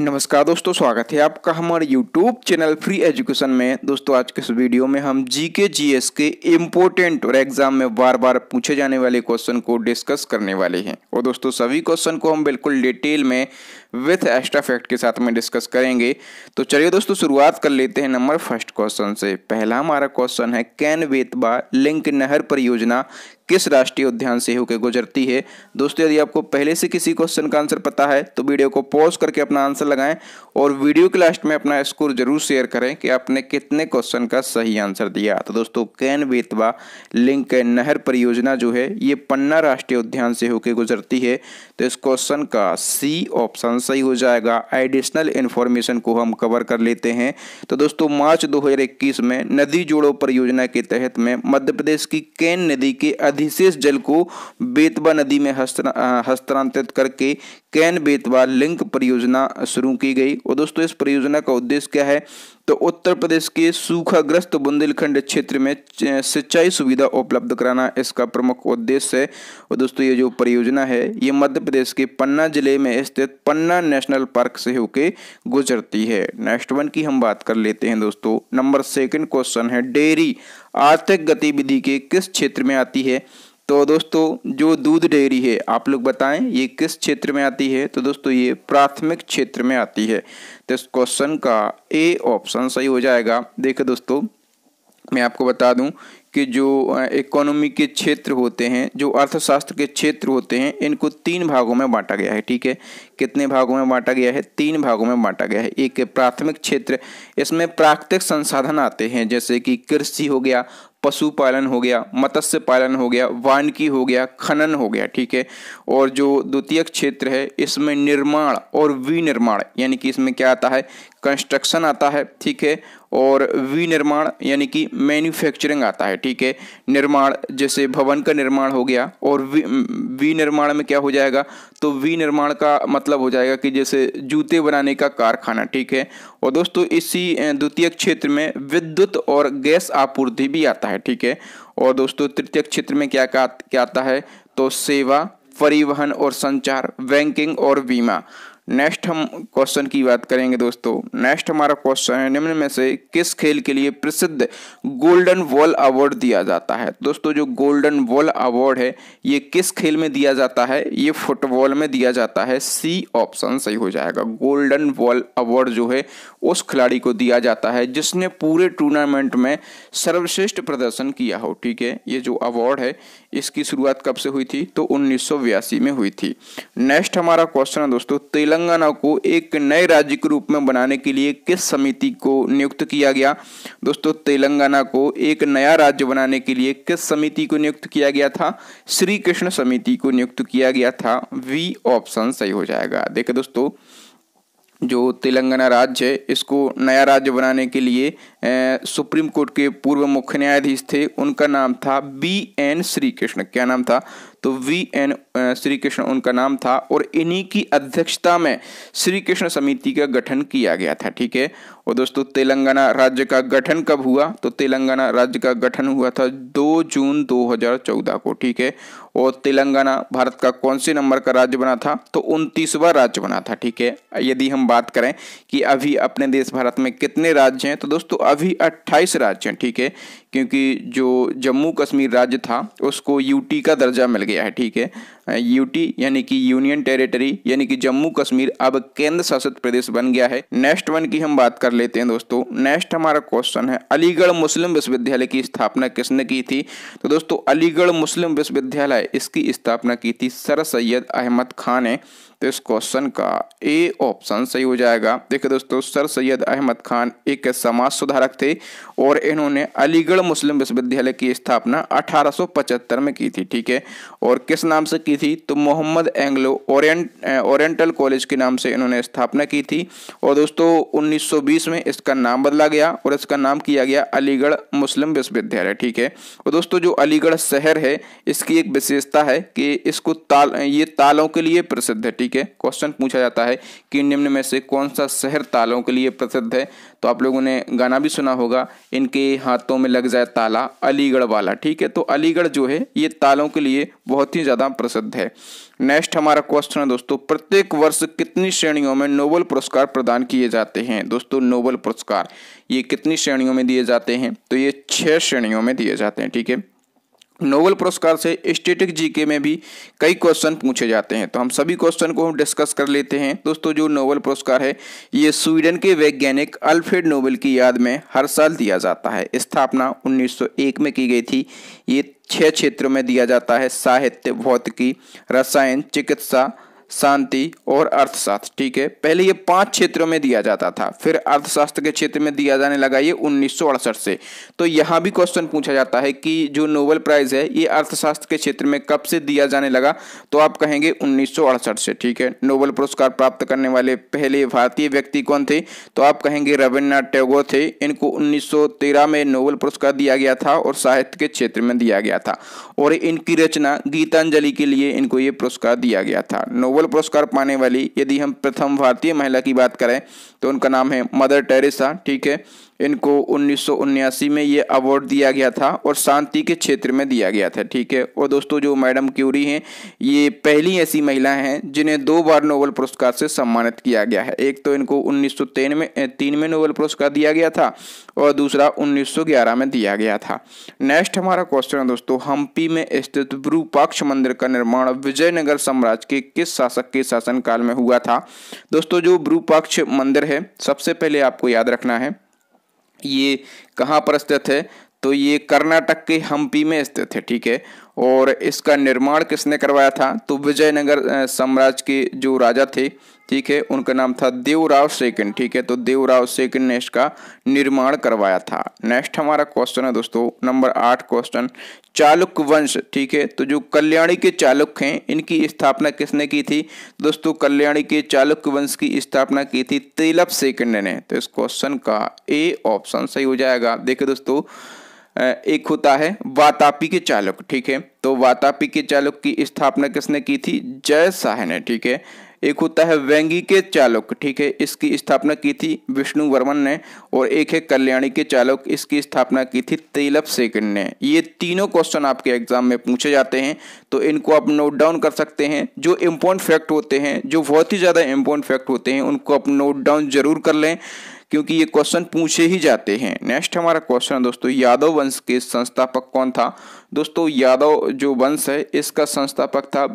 नमस्कार दोस्तों स्वागत है आपका हमारे यूट्यूब चैनल फ्री एजुकेशन में दोस्तों आज के इस वीडियो में हम जीके जीएस के इम्पोर्टेंट और एग्जाम में बार बार पूछे जाने वाले क्वेश्चन को डिस्कस करने वाले हैं और दोस्तों सभी क्वेश्चन को हम बिल्कुल डिटेल में विथ एक्स्ट्रा फैक्ट के साथ में डिस्कस करेंगे तो चलिए दोस्तों शुरुआत कर लेते हैं नंबर फर्स्ट क्वेश्चन से पहला हमारा क्वेश्चन है कैन वेतबा लिंक नहर परियोजना किस राष्ट्रीय उद्यान से होकर गुजरती है दोस्तों यदि आपको पहले से किसी क्वेश्चन का आंसर पता है तो वीडियो को पॉज करके अपना आंसर लगाएं और वीडियो के लास्ट में अपना स्कोर जरूर शेयर करें कि आपने कितने क्वेश्चन का सही आंसर दिया तो दोस्तों कैन बेतवा लिंक नहर परियोजना जो है ये पन्ना राष्ट्रीय उद्यान से होकर गुजरती है तो इस क्वेश्चन का सी ऑप्शन सही हो जाएगा एडिशनल इन्फॉर्मेशन को हम कवर कर लेते हैं तो दोस्तों मार्च दो में नदी जोड़ो परियोजना के तहत में मध्य प्रदेश की कैन नदी के अधिशेष जल को बेतवा नदी में हस्तांतरित करके कैन बेतवा लिंक परियोजना शुरू की गई और दोस्तों इस परियोजना का उद्देश्य क्या है तो उत्तर प्रदेश के सूखाग्रस्त बुंदेलखंड क्षेत्र में सिंचाई सुविधा उपलब्ध कराना इसका प्रमुख उद्देश्य है और दोस्तों ये जो परियोजना है ये मध्य प्रदेश के पन्ना जिले में स्थित पन्ना नेशनल पार्क से होके गुजरती है नेक्स्ट वन की हम बात कर लेते हैं दोस्तों नंबर सेकेंड क्वेश्चन है डेयरी आर्थिक गतिविधि के किस क्षेत्र में आती है तो दोस्तों जो दूध डेयरी है आप लोग बताएं ये किस क्षेत्र में आती है तो दोस्तों ये प्राथमिक क्षेत्र में आती है तो इस क्वेश्चन का ए ऑप्शन सही हो जाएगा देखो दोस्तों मैं आपको बता दूं कि जो इकोनॉमी के क्षेत्र होते हैं जो अर्थशास्त्र के क्षेत्र होते हैं इनको तीन भागों में बांटा गया है ठीक है कितने भागों में बांटा गया है तीन भागों में बांटा गया है एक प्राथमिक क्षेत्र इसमें प्राकृतिक संसाधन आते हैं जैसे कि कृषि हो गया पशु पालन हो गया मत्स्य पालन हो गया वानकी हो गया खनन हो गया ठीक है और जो द्वितीय क्षेत्र है इसमें निर्माण और विनिर्माण यानी कि इसमें क्या आता है कंस्ट्रक्शन आता है ठीक है और विनिर्माण यानी कि मैन्युफैक्चरिंग आता है ठीक है निर्माण जैसे भवन का निर्माण हो गया और विनिर्माण में क्या हो जाएगा तो विनिर्माण का मतलब हो जाएगा कि जैसे जूते बनाने का कारखाना ठीक है और दोस्तों इसी द्वितीय क्षेत्र में विद्युत और गैस आपूर्ति भी आता है ठीक है और दोस्तों तृतीय क्षेत्र में क्या क्या आता है तो सेवा परिवहन और संचार बैंकिंग और बीमा नेक्स्ट हम क्वेश्चन की बात करेंगे दोस्तों नेक्स्ट हमारा क्वेश्चन है निम्न में से किस खेल के लिए प्रसिद्ध गोल्डन वॉल अवार्ड दिया जाता है दोस्तों जो गोल्डन वॉल अवार्ड है ये किस खेल में दिया जाता है ये फुटबॉल में दिया जाता है सी ऑप्शन सही हो जाएगा गोल्डन वॉल अवार्ड जो है उस खिलाड़ी को दिया जाता है जिसने पूरे टूर्नामेंट में सर्वश्रेष्ठ प्रदर्शन किया हो ठीक है ये जो अवार्ड है इसकी शुरुआत कब से हुई थी तो उन्नीस में हुई थी नेक्स्ट हमारा क्वेश्चन है दोस्तों तेलंग तेलंगाना को एक नए राज्य के रूप में बनाने के लिए किस समिति को नियुक्त किया गया दोस्तों तेलंगाना को एक नया राज्य बनाने के लिए किस समिति को नियुक्त किया गया था श्री कृष्ण समिति को नियुक्त किया गया था वी ऑप्शन सही हो जाएगा देखे दोस्तों जो तेलंगाना राज्य है इसको नया राज्य बनाने के लिए ए, सुप्रीम कोर्ट के पूर्व मुख्य न्यायाधीश थे उनका नाम था बी एन श्री कृष्ण क्या नाम था तो वी एन श्री कृष्ण उनका नाम था और इन्हीं की अध्यक्षता में श्री कृष्ण समिति का गठन किया गया था ठीक है और दोस्तों तेलंगाना राज्य का गठन कब हुआ तो तेलंगाना राज्य का गठन हुआ था 2 जून 2014 को ठीक है और तेलंगाना भारत का कौन से नंबर का राज्य बना था तो उनतीसवा राज्य बना था ठीक है यदि हम बात करें कि अभी अपने देश भारत में कितने राज्य हैं तो दोस्तों अभी 28 राज्य हैं ठीक है क्योंकि जो जम्मू कश्मीर राज्य था उसको यूटी का दर्जा मिल गया है ठीक है यूटी यानी कि यूनियन टेरिटरी यानी कि जम्मू कश्मीर अब केंद्र शासित प्रदेश बन गया है नेक्स्ट वन की हम बात कर लेते हैं दोस्तों नेक्स्ट हमारा क्वेश्चन है अलीगढ़ मुस्लिम विश्वविद्यालय की स्थापना किसने की थी तो दोस्तों अलीगढ़ मुस्लिम विश्वविद्यालय इसकी स्थापना की थी सर सैयद अहमद खान ने तो इस क्वेश्चन का ए ऑप्शन सही हो जाएगा देखिए दोस्तों सर सैयद अहमद खान एक समाज सुधारक थे और इन्होंने अलीगढ़ मुस्लिम विश्वविद्यालय की स्थापना 1875 में की थी ठीक है और किस नाम से की थी तो मोहम्मद एंग्लो ओरिएंटल कॉलेज के नाम से इन्होंने स्थापना की थी और दोस्तों उन्नीस में इसका नाम बदला गया और इसका नाम किया गया अलीगढ़ मुस्लिम विश्वविद्यालय ठीक है और दोस्तों जो अलीगढ़ शहर है इसकी एक विशेषता है कि इसको ताल ये तालों के लिए प्रसिद्ध है ठीक ठीक है क्वेश्चन पूछा जाता है कि निम्न में से कौन सा शहर तालों के लिए प्रसिद्ध है तो आप लोगों ने गाना भी सुना होगा इनके हाथों में लग जाए ताला अलीगढ़ वाला ठीक है तो अलीगढ़ जो है ये तालों के लिए बहुत ही ज़्यादा प्रसिद्ध है नेक्स्ट हमारा क्वेश्चन है दोस्तों प्रत्येक वर्ष कितनी श्रेणियों में नोबल पुरस्कार प्रदान किए जाते हैं दोस्तों नोबल पुरस्कार ये कितनी श्रेणियों में दिए जाते हैं तो ये छः श्रेणियों में दिए जाते हैं ठीक है नोबेल पुरस्कार से स्टेटिक जीके में भी कई क्वेश्चन पूछे जाते हैं तो हम सभी क्वेश्चन को हम डिस्कस कर लेते हैं दोस्तों जो नोबेल पुरस्कार है ये स्वीडन के वैज्ञानिक अल्फ्रेड नोबेल की याद में हर साल दिया जाता है स्थापना 1901 में की गई थी ये छः क्षेत्रों में दिया जाता है साहित्य भौतिकी रसायन चिकित्सा शांति और अर्थशास्त्र ठीक है पहले ये पांच क्षेत्रों में दिया जाता था फिर अर्थशास्त्र के क्षेत्र में दिया जाने लगा ये उन्नीस से तो यहाँ भी क्वेश्चन पूछा जाता है कि जो नोबल प्राइज है ये अर्थशास्त्र के क्षेत्र में कब से दिया जाने लगा तो आप कहेंगे उन्नीस से ठीक है नोबेल पुरस्कार प्राप्त करने वाले पहले भारतीय व्यक्ति कौन थे तो आप कहेंगे रविन्द्रनाथ टैगोर थे इनको उन्नीस में नोबल पुरस्कार दिया गया था और साहित्य के क्षेत्र में दिया गया था और इनकी रचना गीतांजलि के लिए इनको ये पुरस्कार दिया गया था नोबल नोबेल पुरस्कार पाने वाली यदि हम प्रथम भारतीय महिला की बात करें तो उनका नाम है मदर टेरेसा ठीक है इनको उन्नीस में ये अवार्ड दिया गया था और शांति के क्षेत्र में दिया गया था ठीक है और दोस्तों जो मैडम क्यूरी हैं ये पहली ऐसी महिला हैं जिन्हें दो बार नोबल पुरस्कार से सम्मानित किया गया है एक तो इनको उन्नीस में तीन में नोबल पुरस्कार दिया गया था और दूसरा 1911 में दिया गया था नेक्स्ट हमारा क्वेश्चन है दोस्तों हम्पी में स्थित ब्रूपाक्ष मंदिर का निर्माण विजयनगर साम्राज्य के किस शासक के शासनकाल में हुआ था दोस्तों जो ब्रूपाक्ष मंदिर है सबसे पहले आपको याद रखना है ये कहाँ पर स्थित है तो ये कर्नाटक के हम्पी में स्थित है ठीक है और इसका निर्माण किसने करवाया था तो विजयनगर साम्राज्य के जो राजा थे ठीक है उनका नाम था देवराव सेकंड ठीक है तो देवराव सेकंड ने इसका निर्माण करवाया था नेक्स्ट हमारा क्वेश्चन है दोस्तों नंबर आठ क्वेश्चन चालुक्य वंश ठीक है तो जो कल्याणी के चालुक्य हैं इनकी स्थापना किसने की थी दोस्तों कल्याणी के चालुक्य वंश की स्थापना की थी तिलप सेकंड ने तो इस क्वेश्चन का ए ऑप्शन सही हो जाएगा देखिए दोस्तों एक होता है वातापी के चालक ठीक है तो वातापी के चालक की स्थापना किसने की थी जय शाह ने ठीक है एक होता है वैंगी के चालक ठीक है इसकी स्थापना की थी विष्णु वर्मन ने और एक है कल्याणी के चालक इसकी स्थापना की थी तेलप सेकंड ने ये तीनों क्वेश्चन आपके एग्जाम में पूछे जाते हैं तो इनको आप नोट डाउन कर सकते हैं जो इम्पोर्टेंट फैक्ट होते हैं जो बहुत ही ज़्यादा इम्पोर्टेंट फैक्ट होते हैं उनको आप नोट डाउन जरूर कर लें क्योंकि ये क्वेश्चन पूछे ही जाते हैं नेक्स्ट हमारा क्वेश्चन है दोस्तों यादव वंश के संस्थापक कौन था दोस्तों यादव जो वंश है इसका संस्थापक था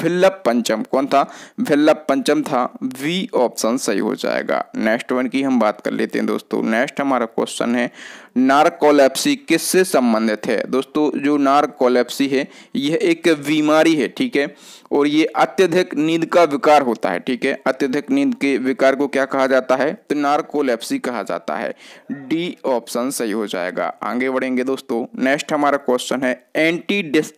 विल्लभ पंचम कौन था विल्लभ पंचम था वी ऑप्शन सही हो जाएगा नेक्स्ट वन की हम बात कर लेते हैं दोस्तों नेक्स्ट हमारा क्वेश्चन है नारकोलेप्सी किससे संबंधित है दोस्तों जो नारकोलेप्सी है यह एक बीमारी है ठीक है और ये अत्यधिक नींद का विकार होता है ठीक है अत्यधिक नींद के विकार को क्या कहा जाता है तो नारकोलेप्सी कहा जाता है डी ऑप्शन सही हो जाएगा आगे बढ़ेंगे दोस्तों नेक्स्ट हमारा क्वेश्चन है एंटी डिस्ट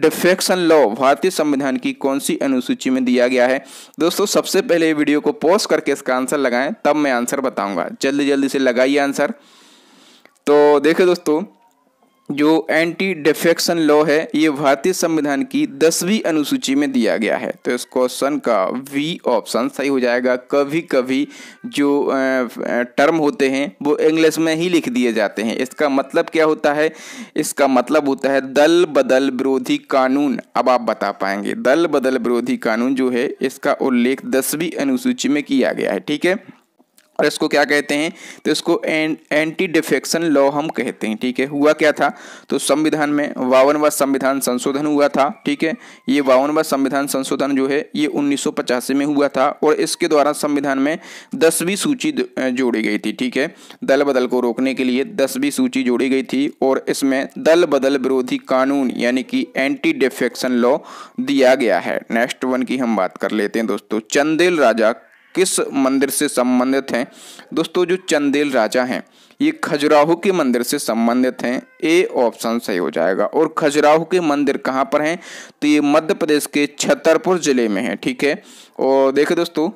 डिफेक्शन लॉ भारतीय संविधान की कौन सी अनुसूची में दिया गया है दोस्तों सबसे पहले वीडियो को पॉज करके इसका आंसर लगाएं तब मैं आंसर बताऊंगा जल्दी जल्दी से लगाइए आंसर तो देखे दोस्तों जो एंटी डिफेक्शन लॉ है ये भारतीय संविधान की दसवीं अनुसूची में दिया गया है तो इस क्वेश्चन का वी ऑप्शन सही हो जाएगा कभी कभी जो टर्म होते हैं वो इंग्लिश में ही लिख दिए जाते हैं इसका मतलब क्या होता है इसका मतलब होता है दल बदल विरोधी कानून अब आप बता पाएंगे दल बदल विरोधी कानून जो है इसका उल्लेख दसवीं अनुसूची में किया गया है ठीक है और इसको क्या कहते हैं तो इसको एं, एंटी डिफेक्शन लॉ हम कहते हैं ठीक है हुआ क्या था तो संविधान में बावनवा संविधान संशोधन हुआ था ठीक है ये बावनवा संविधान संशोधन जो है ये उन्नीस में हुआ था और इसके द्वारा संविधान में दसवीं सूची जोड़ी गई थी ठीक है दल बदल को रोकने के लिए दसवीं सूची जोड़ी गई थी और इसमें दल बदल विरोधी कानून यानी कि एंटी डिफेक्शन लॉ दिया गया है नेक्स्ट वन की हम बात कर लेते हैं दोस्तों चंदेल राजा किस मंदिर से संबंधित हैं दोस्तों जो चंदेल राजा हैं ये खजुराहो के मंदिर से संबंधित हैं ए ऑप्शन सही हो जाएगा और खजुराहो के मंदिर कहाँ पर हैं तो ये मध्य प्रदेश के छतरपुर जिले में है ठीक है और देखे दोस्तों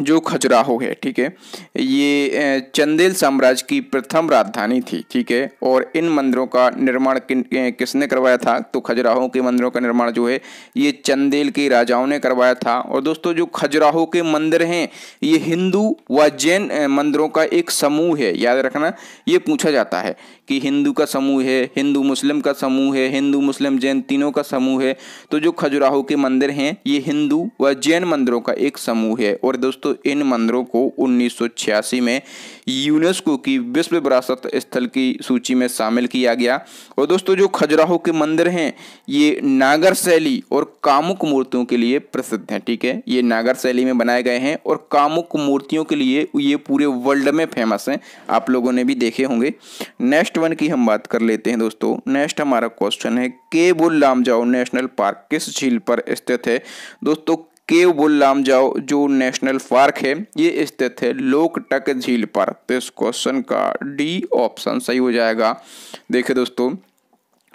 जो खजुराहो है ठीक है ये चंदेल साम्राज्य की प्रथम राजधानी थी ठीक है और इन मंदिरों का निर्माण किसने करवाया था तो खजुराहो के मंदिरों का निर्माण जो है ये चंदेल के राजाओं ने करवाया था और दोस्तों जो खजुराहो के मंदिर हैं ये हिंदू व जैन मंदिरों का एक समूह है याद रखना ये पूछा जाता है कि हिंदू का समूह है हिंदू मुस्लिम का समूह है हिंदू मुस्लिम जैन तीनों का समूह है तो जो खजुराहो के मंदिर हैं ये हिंदू व जैन मंदिरों का एक समूह है और दोस्तों इन मंदिरों को उन्नीस में यूनेस्को की विश्व विरासत स्थल की सूची में शामिल किया गया और दोस्तों जो खजुराहो के मंदिर हैं ये नागर शैली और कामुक मूर्तियों के लिए प्रसिद्ध हैं ठीक है ये नागर शैली में बनाए गए हैं और कामुक मूर्तियों के लिए ये पूरे वर्ल्ड में फेमस हैं आप लोगों ने भी देखे होंगे नेक्स्ट नेक्स्ट वन की हम बात कर लेते हैं दोस्तों नेक्स्ट हमारा क्वेश्चन है केबुल लामजाओ नेशनल पार्क किस झील पर स्थित है दोस्तों केवबुल लामजाओ जो नेशनल पार्क है ये स्थित है लोकटक झील पर तो इस क्वेश्चन का डी ऑप्शन सही हो जाएगा देखिए दोस्तों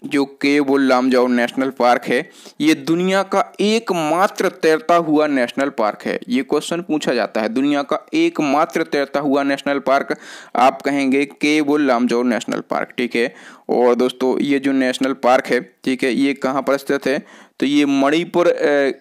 जो केबुल लामजाओ नेशनल पार्क है ये दुनिया का एकमात्र तैरता हुआ नेशनल पार्क है ये क्वेश्चन पूछा जाता है दुनिया का एकमात्र तैरता हुआ नेशनल पार्क आप कहेंगे केबुल लामजाओ नेशनल पार्क ठीक है और दोस्तों ये जो नेशनल पार्क है ठीक है ये कहाँ पर स्थित है तो ये मणिपुर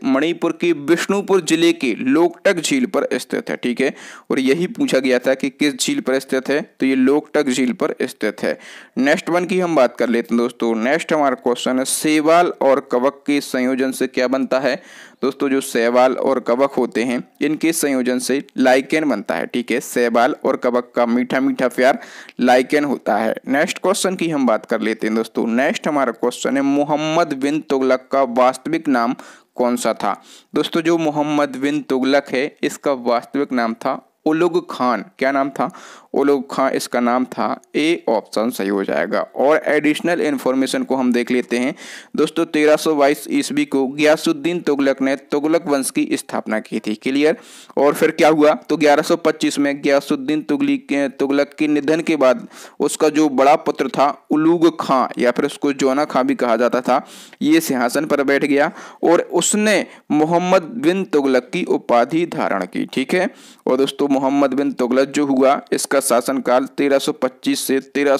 मणिपुर के विष्णुपुर जिले के लोकटक झील पर स्थित है ठीक है और यही पूछा गया था कि किस झील पर स्थित है तो ये लोकटक झील पर स्थित है नेक्स्ट वन की हम बात कर लेते हैं दोस्तों नेक्स्ट हमारा क्वेश्चन है सेवाल और कवक के संयोजन से क्या बनता है दोस्तों जो सैवाल और कवक होते हैं इनके संयोजन से लाइकेन बनता है ठीक है सैवाल और कवक का मीठा मीठा प्यार लाइकेन होता है नेक्स्ट क्वेश्चन की हम बात कर लेते हैं दोस्तों नेक्स्ट हमारा क्वेश्चन है मोहम्मद बिन तुगलक का वास्तविक नाम कौन सा था दोस्तों जो मोहम्मद बिन तुगलक है इसका वास्तविक नाम था उलुग खान क्या नाम था वो लोग हाँ इसका नाम था ए ऑप्शन सही हो जाएगा और एडिशनल इन्फॉर्मेशन को हम देख लेते हैं दोस्तों 1322 ईस्वी को गयासुद्दीन तुगलक ने तुगलक वंश की स्थापना की थी क्लियर और फिर क्या हुआ तो 1125 में गयासुद्दीन तुगली तुगलक के निधन के बाद उसका जो बड़ा पुत्र था उलूग खां या फिर उसको जोना खां भी कहा जाता था ये सिंहासन पर बैठ गया और उसने मोहम्मद बिन तुगलक की उपाधि धारण की ठीक है और दोस्तों मोहम्मद बिन तुगलक जो हुआ इसका का शासनकाल 1325 से तेरह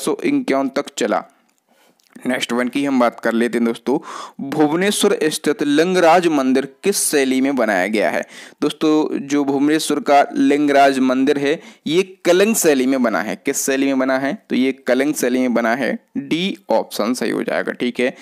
तक चला नेक्स्ट वन की हम बात कर लेते हैं दोस्तों भुवनेश्वर स्थित लिंगराज मंदिर किस शैली में बनाया गया है दोस्तों जो भुवनेश्वर का लिंगराज मंदिर है ये कलंग शैली में बना है किस शैली में बना है तो ये कलंग शैली में बना है डी ऑप्शन सही हो जाएगा ठीक है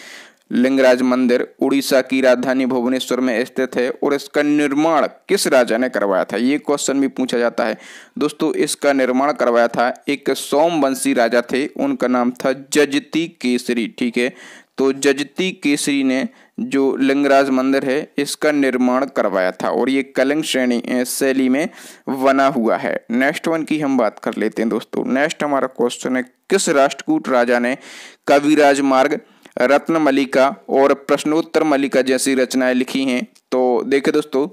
लिंगराज मंदिर उड़ीसा की राजधानी भुवनेश्वर में स्थित है और इसका निर्माण किस राजा ने करवाया था ये क्वेश्चन भी पूछा जाता है दोस्तों इसका निर्माण करवाया था एक सोमवंशी राजा थे उनका नाम था जजती केसरी ठीक है तो जजती केसरी ने जो लिंगराज मंदिर है इसका निर्माण करवाया था और ये कलिंग श्रेणी शैली में बना हुआ है नेक्स्ट वन की हम बात कर लेते हैं दोस्तों नेक्स्ट हमारा क्वेश्चन है किस राष्ट्रकूट राजा ने कविराज मार्ग रत्न मलिका और प्रश्नोत्तर मलिका जैसी रचनाएं लिखी हैं तो देखे दोस्तों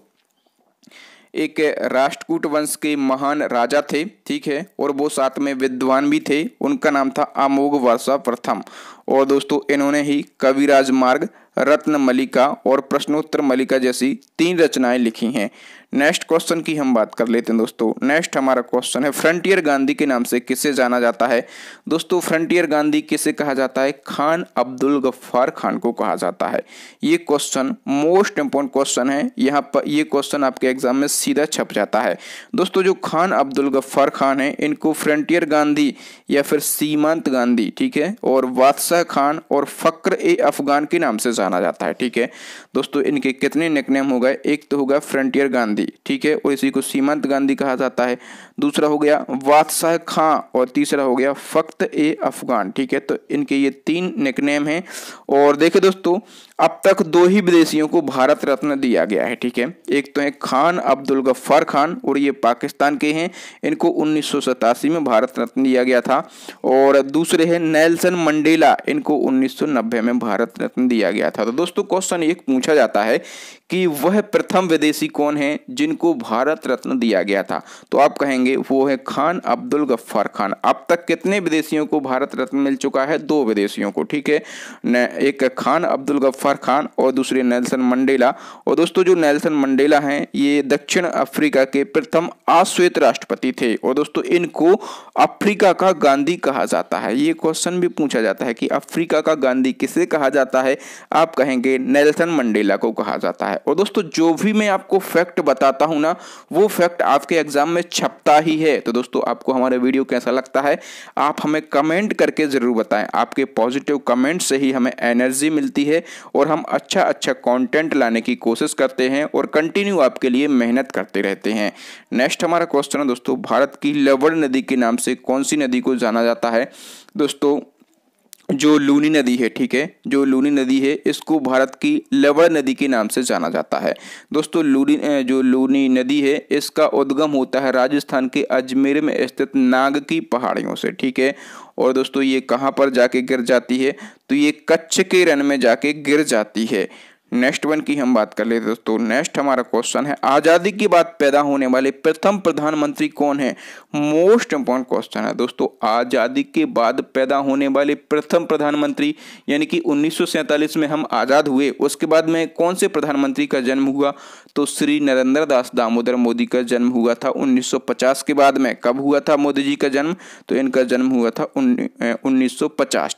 एक राष्ट्रकूट वंश के महान राजा थे ठीक है और वो साथ में विद्वान भी थे उनका नाम था अमोघ वर्षा प्रथम और दोस्तों इन्होंने ही कविराज मार्ग रत्न मलिका और प्रश्नोत्तर मलिका जैसी तीन रचनाएं लिखी हैं नेक्स्ट क्वेश्चन की हम बात कर लेते हैं दोस्तों नेक्स्ट हमारा क्वेश्चन है फ्रंटियर गांधी के नाम से किसे जाना जाता है दोस्तों फ्रंटियर गांधी किसे कहा जाता है खान अब्दुल गफ्फार खान को कहा जाता है ये क्वेश्चन मोस्ट इम्पोर्टेंट क्वेश्चन है यहाँ पर ये क्वेश्चन आपके एग्जाम में सीधा छप जाता है दोस्तों जो खान अब्दुल गफ्फार खान है इनको फ्रंटियर गांधी या फिर सीमांत गांधी ठीक है और बादशाह खान और फक्र ए अफगान के नाम से जाना जाता है ठीक है दोस्तों इनके कितने निकनेम हो गए एक तो होगा फ्रंटियर गांधी ठीक है और इसी को सीमांत गांधी कहा जाता है दूसरा हो गया वादशाह खां और तीसरा हो गया फख्त ए अफगान ठीक है तो इनके ये तीन निकनेम हैं और देखिए दोस्तों अब तक दो ही विदेशियों को भारत रत्न दिया गया है ठीक है एक तो है खान अब्दुल गफ्फार खान और ये पाकिस्तान के हैं इनको उन्नीस में भारत रत्न दिया गया था और दूसरे हैं नेल्सन मंडेला इनको 1990 में भारत रत्न दिया गया था तो दोस्तों क्वेश्चन एक पूछा जाता है कि वह प्रथम विदेशी कौन है जिनको भारत रत्न दिया गया था तो आप कहेंगे वो है खान अब्दुल गफ्फार खान अब तक कितने विदेशियों को भारत रत्न मिल चुका है दो विदेशियों को ठीक है एक खान अब्दुल गफ्फार खान और दूसरे नेल्सन मंडेला और दोस्तों जो नेल्सन मंडेला हैं ये दक्षिण अफ्रीका के प्रथम आश्वेत राष्ट्रपति थे और दोस्तों इनको अफ्रीका का गांधी कहा जाता है ये क्वेश्चन भी पूछा जाता है कि अफ्रीका का गांधी किसे कहा जाता है आप कहेंगे नेल्सन मंडेला को कहा जाता है है और दोस्तों जो भी मैं आपको फैक्ट बताता हूँ ना वो फैक्ट आपके एग्जाम में छपता ही है तो दोस्तों आपको हमारे वीडियो कैसा लगता है आप हमें कमेंट करके ज़रूर बताएं आपके पॉजिटिव कमेंट से ही हमें एनर्जी मिलती है और हम अच्छा अच्छा कॉन्टेंट लाने की कोशिश करते हैं और कंटिन्यू आपके लिए मेहनत करते रहते हैं नेक्स्ट हमारा क्वेश्चन है दोस्तों भारत की लवड़ नदी के नाम से कौन सी नदी को जाना जाता है दोस्तों जो लूनी नदी है ठीक है जो लूनी नदी है इसको भारत की लवड़ नदी के नाम से जाना जाता है दोस्तों लूनी जो लूनी नदी है इसका उद्गम होता है राजस्थान के अजमेर में स्थित नाग की पहाड़ियों से ठीक है और दोस्तों ये कहाँ पर जाके गिर जाती है तो ये कच्छ के रन में जाके गिर जाती है नेक्स्ट वन की हम बात कर लेते दोस्तों नेक्स्ट हमारा क्वेश्चन है आज़ादी के बाद पैदा होने वाले प्रथम प्रधानमंत्री कौन है मोस्ट इंपॉर्टेंट क्वेश्चन है दोस्तों आज़ादी के बाद पैदा होने वाले प्रथम प्रधानमंत्री यानी कि उन्नीस में हम आज़ाद हुए उसके बाद में कौन से प्रधानमंत्री का जन्म हुआ तो श्री नरेंद्र दास दामोदर मोदी का जन्म हुआ था उन्नीस के बाद में कब हुआ था मोदी जी का जन्म तो इनका जन्म हुआ था उन्नीस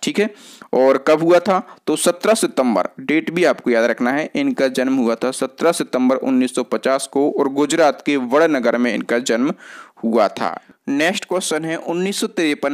ठीक है और कब हुआ था तो सत्रह सितंबर डेट भी आपको याद रखना रखना है इनका जन्म हुआ था 17 सितंबर 1950 को और गुजरात के वड़नगर में इनका जन्म हुआ था नेक्स्ट क्वेश्चन है उन्नीस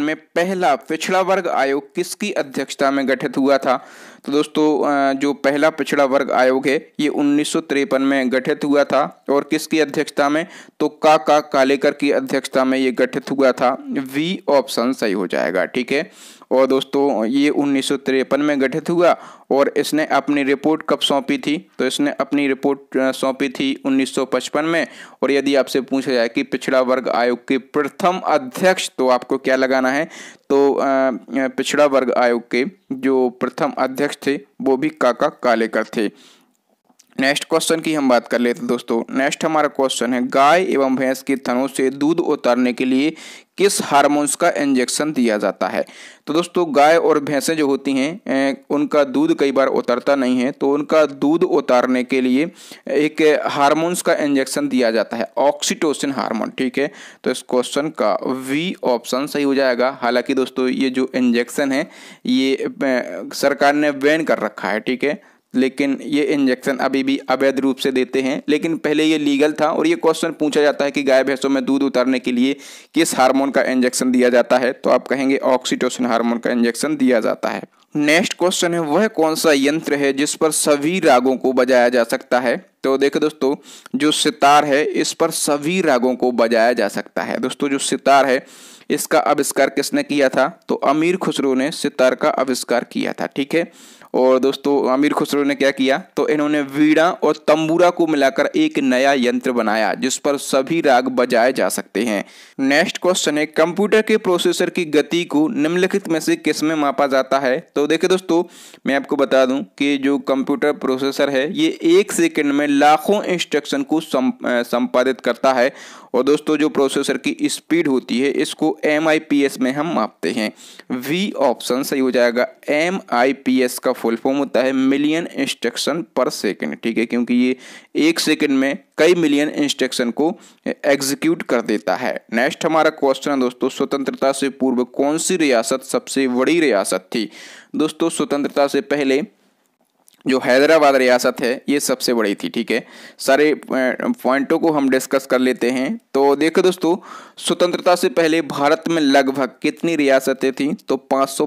में पहला पिछड़ा वर्ग आयोग किसकी अध्यक्षता में गठित हुआ था तो दोस्तों जो पहला पिछड़ा वर्ग आयोग है ये उन्नीस में गठित हुआ था और किसकी अध्यक्षता में तो का का कालेकर की अध्यक्षता में ये गठित हुआ था वी ऑप्शन सही हो जाएगा ठीक है और दोस्तों ये उन्नीस में गठित हुआ और इसने अपनी रिपोर्ट कब सौंपी थी तो इसने अपनी रिपोर्ट सौंपी थी 1955 में और यदि आपसे पूछा जाए कि पिछड़ा वर्ग आयोग के प्रथम अध्यक्ष तो आपको क्या लगाना है तो पिछड़ा वर्ग आयोग के जो प्रथम अध्यक्ष अध्यक्ष थे वो भी काका कालेकर थे नेक्स्ट क्वेश्चन की हम बात कर लेते हैं दोस्तों नेक्स्ट हमारा क्वेश्चन है गाय एवं भैंस के थनों से दूध उतारने के लिए किस हार्मोन्स का इंजेक्शन दिया जाता है तो दोस्तों गाय और भैंसें जो होती हैं उनका दूध कई बार उतरता नहीं है तो उनका दूध उतारने के लिए एक हार्मोन्स का इंजेक्शन दिया जाता है ऑक्सीटोसिन हार्मोन ठीक है तो इस क्वेश्चन का वी ऑप्शन सही हो जाएगा हालांकि दोस्तों ये जो इंजेक्शन है ये सरकार ने बैन कर रखा है ठीक है लेकिन ये इंजेक्शन अभी भी अवैध रूप से देते हैं लेकिन पहले ये लीगल था और ये क्वेश्चन पूछा जाता है कि गाय भैंसों में दूध उतारने के लिए किस हार्मोन का इंजेक्शन दिया जाता है तो आप कहेंगे ऑक्सीटोसिन हार्मोन का इंजेक्शन दिया जाता है नेक्स्ट क्वेश्चन है वह कौन सा यंत्र है जिस पर सभी रागों को बजाया जा सकता है तो देखो दोस्तों जो सितार है इस पर सभी रागों को बजाया जा सकता है दोस्तों जो सितार है इसका आविष्कार किसने किया था तो अमीर खुसरो ने सितार का आविष्कार किया था ठीक है और दोस्तों आमिर खुसरो ने क्या किया तो इन्होंने वीणा और तंबूरा को मिलाकर एक नया यंत्र बनाया जिस पर सभी राग बजाए जा सकते हैं नेक्स्ट क्वेश्चन है कंप्यूटर के प्रोसेसर की गति को निम्नलिखित में से किस में मापा जाता है तो देखिए दोस्तों मैं आपको बता दूं कि जो कंप्यूटर प्रोसेसर है ये एक सेकेंड में लाखों इंस्ट्रक्शन को संपादित करता है और दोस्तों जो प्रोसेसर की स्पीड होती है इसको एम में हम मापते हैं वी ऑप्शन सही हो जाएगा एम का फुल फॉर्म होता है मिलियन इंस्ट्रक्शन पर सेकेंड ठीक है क्योंकि ये एक सेकेंड में कई मिलियन इंस्ट्रक्शन को एग्जीक्यूट कर देता है नेक्स्ट हमारा क्वेश्चन है दोस्तों स्वतंत्रता से पूर्व कौन सी रियासत सबसे बड़ी रियासत थी दोस्तों स्वतंत्रता से पहले जो हैदराबाद रियासत है ये सबसे बड़ी थी ठीक है सारे पॉइंटों को हम डिस्कस कर लेते हैं तो देखो दोस्तों स्वतंत्रता से पहले भारत में लगभग कितनी रियासतें थीं तो पाँच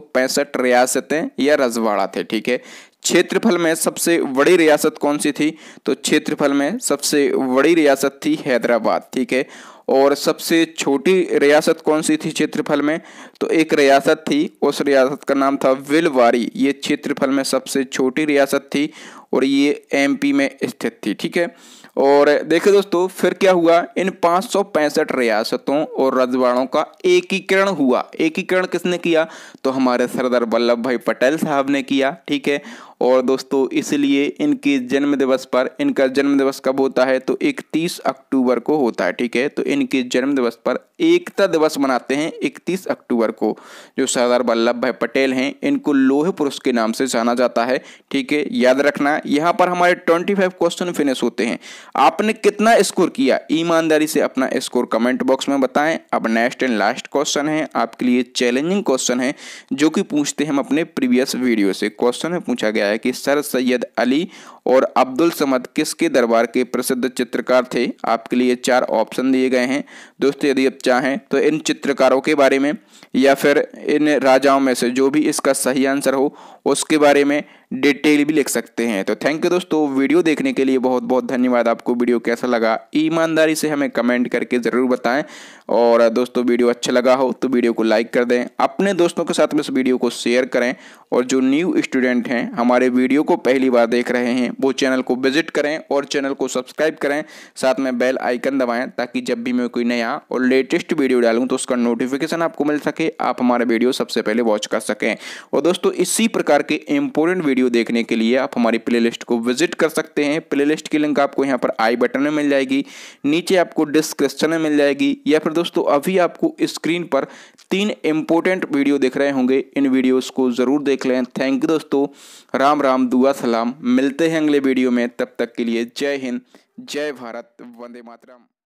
रियासतें या रजवाड़ा थे ठीक है क्षेत्रफल में सबसे बड़ी रियासत कौन सी थी तो क्षेत्रफल में सबसे बड़ी रियासत थी हैदराबाद ठीक है और सबसे छोटी रियासत कौन सी थी क्षेत्रफल में तो एक रियासत थी उस रियासत का नाम था विलवारी ये क्षेत्रफल में सबसे छोटी रियासत थी और ये एमपी में स्थित थी ठीक है और देखे दोस्तों फिर क्या हुआ इन पाँच रियासतों और रजवाड़ों का एकीकरण हुआ एकीकरण किसने किया तो हमारे सरदार वल्लभ भाई पटेल साहब ने किया ठीक है और दोस्तों इसलिए इनके जन्म दिवस पर इनका जन्म दिवस कब होता है तो इकतीस अक्टूबर को होता है ठीक है तो इनके जन्म दिवस पर एकता दिवस मनाते हैं इकतीस अक्टूबर को जो सरदार वल्लभ भाई पटेल हैं इनको लोह पुरुष के नाम से जाना जाता है ठीक है याद रखना यहाँ पर हमारे ट्वेंटी फाइव क्वेश्चन फिनिश होते हैं आपने कितना स्कोर किया ईमानदारी से अपना स्कोर कमेंट बॉक्स में बताएं अब नेक्स्ट एंड लास्ट क्वेश्चन है आपके लिए चैलेंजिंग क्वेश्चन है जो कि पूछते हैं हम अपने प्रीवियस वीडियो से क्वेश्चन में पूछा गया गया है कि सर सैयद अली और अब्दुल समद किसके दरबार के प्रसिद्ध चित्रकार थे आपके लिए चार ऑप्शन दिए गए हैं दोस्तों यदि आप चाहें तो इन चित्रकारों के बारे में या फिर इन राजाओं में से जो भी इसका सही आंसर हो उसके बारे में डिटेल भी लिख सकते हैं तो थैंक यू दोस्तों वीडियो देखने के लिए बहुत बहुत धन्यवाद आपको वीडियो कैसा लगा ईमानदारी से हमें कमेंट करके ज़रूर बताएं और दोस्तों वीडियो अच्छा लगा हो तो वीडियो को लाइक कर दें अपने दोस्तों के साथ में इस वीडियो को शेयर करें और जो न्यू स्टूडेंट हैं हमारे वीडियो को पहली बार देख रहे हैं वो चैनल को विजिट करें और चैनल को सब्सक्राइब करें साथ में बेल आइकन दबाएँ ताकि जब भी मैं कोई नया और लेटेस्ट वीडियो डालूँ तो उसका नोटिफिकेशन आपको मिल सके आप हमारे वीडियो सबसे पहले वॉच कर सकें और दोस्तों इसी प्रकार प्रकार के इंपोर्टेंट वीडियो देखने के लिए आप हमारी प्लेलिस्ट को विजिट कर सकते हैं प्लेलिस्ट की लिंक आपको यहाँ पर आई बटन में मिल जाएगी नीचे आपको डिस्क्रिप्शन में मिल जाएगी या फिर दोस्तों अभी आपको स्क्रीन पर तीन इंपोर्टेंट वीडियो देख रहे होंगे इन वीडियोज़ को ज़रूर देख लें थैंक यू दोस्तों राम राम दुआ सलाम मिलते हैं अगले वीडियो में तब तक के लिए जय हिंद जय भारत वंदे मातरम